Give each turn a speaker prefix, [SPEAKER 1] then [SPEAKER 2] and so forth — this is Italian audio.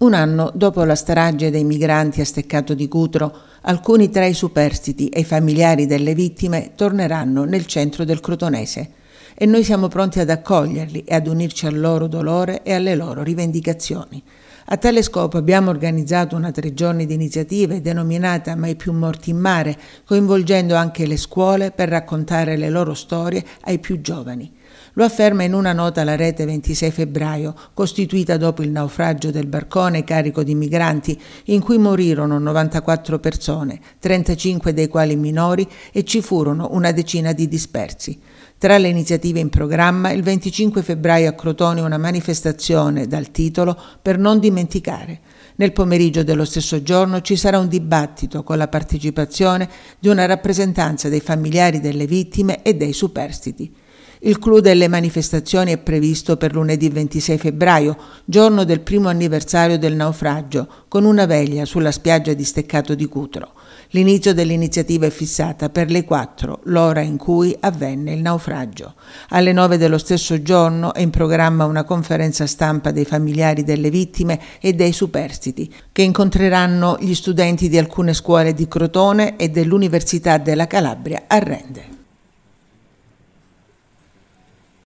[SPEAKER 1] Un anno dopo la strage dei migranti a Steccato di Cutro, alcuni tra i superstiti e i familiari delle vittime torneranno nel centro del Crotonese e noi siamo pronti ad accoglierli e ad unirci al loro dolore e alle loro rivendicazioni. A tale scopo abbiamo organizzato una tre giorni di iniziative denominata Mai più morti in mare, coinvolgendo anche le scuole per raccontare le loro storie ai più giovani. Lo afferma in una nota la rete 26 febbraio, costituita dopo il naufragio del barcone carico di migranti, in cui morirono 94 persone, 35 dei quali minori, e ci furono una decina di dispersi. Tra le iniziative in programma, il 25 febbraio a Crotone una manifestazione dal titolo Per non dimenticare. Nel pomeriggio dello stesso giorno ci sarà un dibattito con la partecipazione di una rappresentanza dei familiari delle vittime e dei superstiti. Il clou delle manifestazioni è previsto per lunedì 26 febbraio, giorno del primo anniversario del naufragio, con una veglia sulla spiaggia di Steccato di Cutro. L'inizio dell'iniziativa è fissata per le 4, l'ora in cui avvenne il naufragio. Alle 9 dello stesso giorno è in programma una conferenza stampa dei familiari delle vittime e dei superstiti, che incontreranno gli studenti di alcune scuole di Crotone e dell'Università della Calabria a Rende.